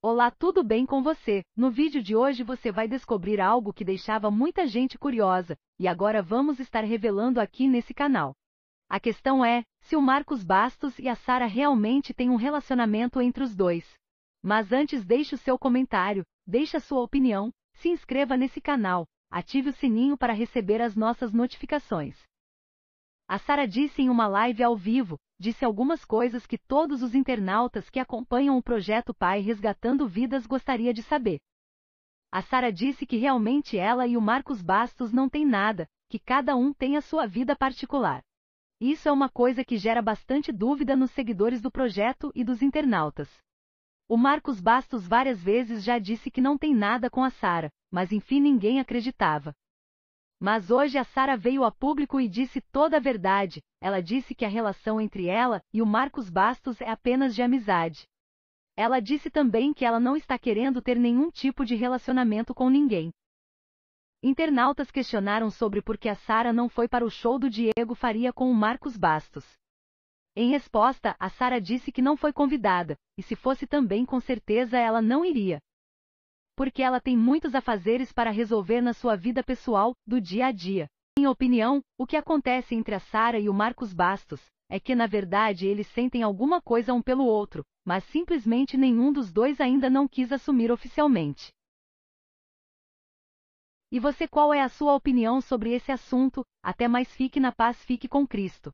Olá, tudo bem com você? No vídeo de hoje você vai descobrir algo que deixava muita gente curiosa, e agora vamos estar revelando aqui nesse canal. A questão é, se o Marcos Bastos e a Sara realmente têm um relacionamento entre os dois. Mas antes deixe o seu comentário, deixe a sua opinião, se inscreva nesse canal, ative o sininho para receber as nossas notificações. A Sara disse em uma live ao vivo, disse algumas coisas que todos os internautas que acompanham o projeto Pai Resgatando Vidas gostaria de saber. A Sara disse que realmente ela e o Marcos Bastos não têm nada, que cada um tem a sua vida particular. Isso é uma coisa que gera bastante dúvida nos seguidores do projeto e dos internautas. O Marcos Bastos várias vezes já disse que não tem nada com a Sara, mas enfim ninguém acreditava. Mas hoje a Sara veio a público e disse toda a verdade. Ela disse que a relação entre ela e o Marcos Bastos é apenas de amizade. Ela disse também que ela não está querendo ter nenhum tipo de relacionamento com ninguém. Internautas questionaram sobre por que a Sara não foi para o show do Diego Faria com o Marcos Bastos. Em resposta, a Sara disse que não foi convidada, e se fosse também com certeza ela não iria porque ela tem muitos afazeres para resolver na sua vida pessoal, do dia a dia. Em opinião, o que acontece entre a Sara e o Marcos Bastos é que na verdade eles sentem alguma coisa um pelo outro, mas simplesmente nenhum dos dois ainda não quis assumir oficialmente. E você qual é a sua opinião sobre esse assunto? Até mais fique na paz, fique com Cristo.